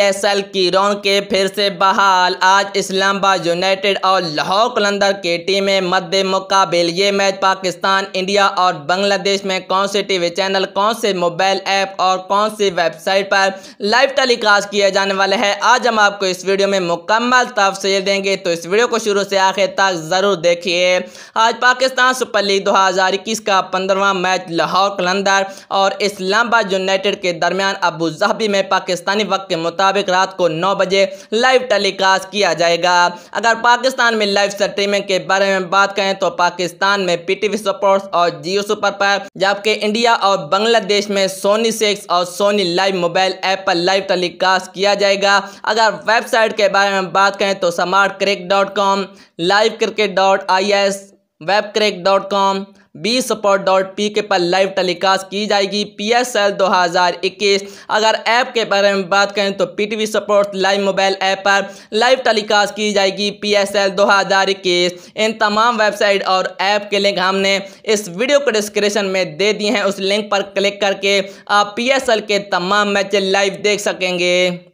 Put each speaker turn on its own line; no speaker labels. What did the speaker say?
castle की के फिर से बहाल आज इस्लामाबाद यूनाइटेड और लाहौर कलंदर के टीमें मध्य मुकाबिल ये मैच पाकिस्तान इंडिया और बांग्लादेश में कौन से टीवी चैनल कौन से मोबाइल ऐप और कौन सी वेबसाइट पर लाइव टेलीकास्ट किया जाने वाला है आज हम आपको इस वीडियो में मुकम्मल तफसील देंगे तो इस वीडियो को शुरू से आखिर तक ज़रूर देखिए आज पाकिस्तान सुपर लीग दो का पंद्रवा मैच लाहौर कलंदर और इस्लामाबाद यूनाइटेड के दरमियान अबू धाबी में पाकिस्तानी वक्त के मुताबिक मुताबिक रात को नौ बजे लाइव टेलीकास्ट किया जाएगा अगर पाकिस्तान में लाइव स्ट्रीमिंग के बारे में बात करें तो पाकिस्तान में पीटीवी स्पोर्ट्स और जियो सुपर पर जबकि इंडिया और बांग्लादेश में सोनी सिक्स और सोनी लाइव मोबाइल ऐप पर लाइव टेलीकास्ट किया जाएगा अगर वेबसाइट के बारे में बात करें तो smart cric dot com live cricket dot I S web cric dot com B support dot P K पर लाइव टेलीकास्ट की जाएगी पी एस एल दो हज़ार इक्कीस अगर ऐप के बारे में बात करें तो P T V support live mobile app पर लाइव टेलीकास्ट की जाएगी पी एस एल दो हज़ार इक्कीस इन तमाम वेबसाइट और ऐप के लिंक हमने इस वीडियो को डिस्क्रिप्शन में दे दिए हैं उस लिंक पर क्लिक करके आप पी एस एल के तमाम मैच लाइव देख सकेंगे